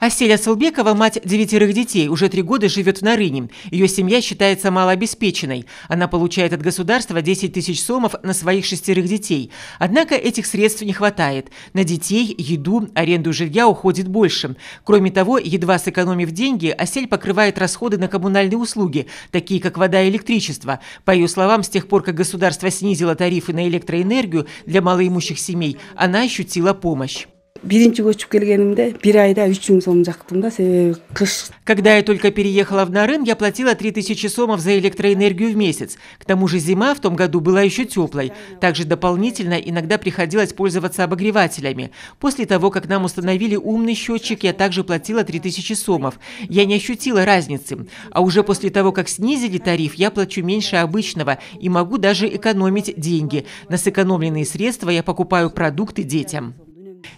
Аселя Салбекова, мать девятерых детей, уже три года живет в Нарыне. Ее семья считается малообеспеченной. Она получает от государства 10 тысяч сомов на своих шестерых детей. Однако этих средств не хватает. На детей, еду, аренду жилья уходит больше. Кроме того, едва сэкономив деньги, Асель покрывает расходы на коммунальные услуги, такие как вода и электричество. По ее словам, с тех пор, как государство снизило тарифы на электроэнергию для малоимущих семей, она ощутила помощь биринчи көчүп келгенимде бир айда үч миң сом жактым да себеби кыш когда я только переехала в нарын я платила три тысячи сомов за электроэнергию в месяц к тому же зима в том году была еще теплой также дополнительно иногда приходилось пользоваться обогревателями после того как нам установили умный счетчик я также платила три тысячи сомов я не ощутила разницы а уже после того как снизили тариф я плачу меньше обычного и могу даже экономить деньги на сэкономленные средства я покупаю продукты детям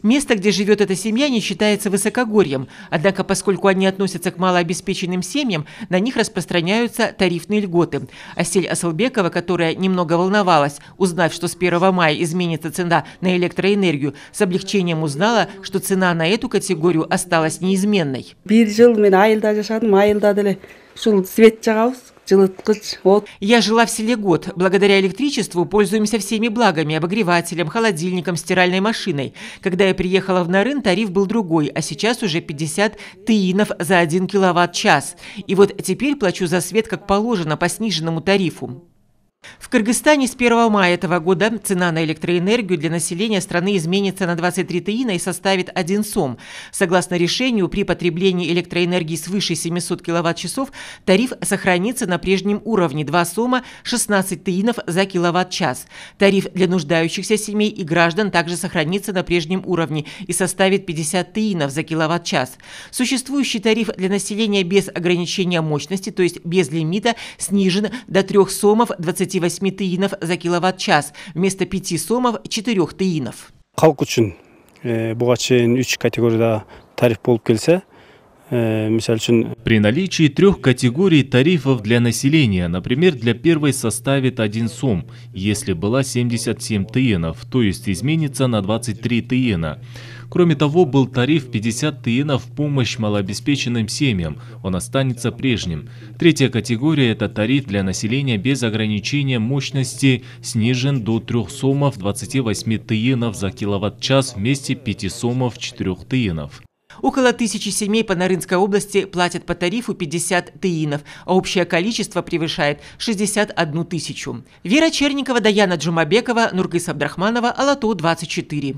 Место, где живет эта семья, не считается высокогорьем, однако поскольку они относятся к малообеспеченным семьям, на них распространяются тарифные льготы. Асель Асалбекова, которая немного волновалась, узнав, что с 1 мая изменится цена на электроэнергию, с облегчением узнала, что цена на эту категорию осталась неизменной шул свет чағабыз жылытқыш от. Я жила в селе год. Благодаря электричеству пользуемся всеми благами – обогревателем, холодильником, стиральной машиной. Когда я приехала в Нарын, тариф был другой, а сейчас уже 50 тиинов за 1 киловатт-час. И вот теперь плачу за свет как положено по сниженному тарифу. В Кыргызстане с 1 мая этого года цена на электроэнергию для населения страны изменится на 23 тиина и составит 1 сом. Согласно решению, при потреблении электроэнергии свыше 700 кВт-часов тариф сохранится на прежнем уровне 2 сома 16 тиинов за киловатт-час. Тариф для нуждающихся семей и граждан также сохранится на прежнем уровне и составит 50 тиинов за киловатт-час. Существующий тариф для населения без ограничения мощности, то есть без лимита, снижен до 3 сомов 20 28 тиинов за киловатт-час вместо 5 сомов 4 тиинов. Халық үшін ә, э, категория тариф болып э, При наличии трех категорий тарифов для населения, например, для первой составит один сум, если была 77 тиенов, то есть изменится на 23 тиена. Кроме того, был тариф 50 тиена в помощь малообеспеченным семьям. Он останется прежним. Третья категория – это тариф для населения без ограничения мощности, снижен до 3 сомов 28 тиенов за киловатт-час вместе 5 сомов 4 тиенов. Около тысячи семей по Нарынской области платят по тарифу 50 тыинов, а общее количество превышает 61 тысячу. Вера Черникова, Даяна Джумабекова, Нургис Абдрахманова, Алато, 24.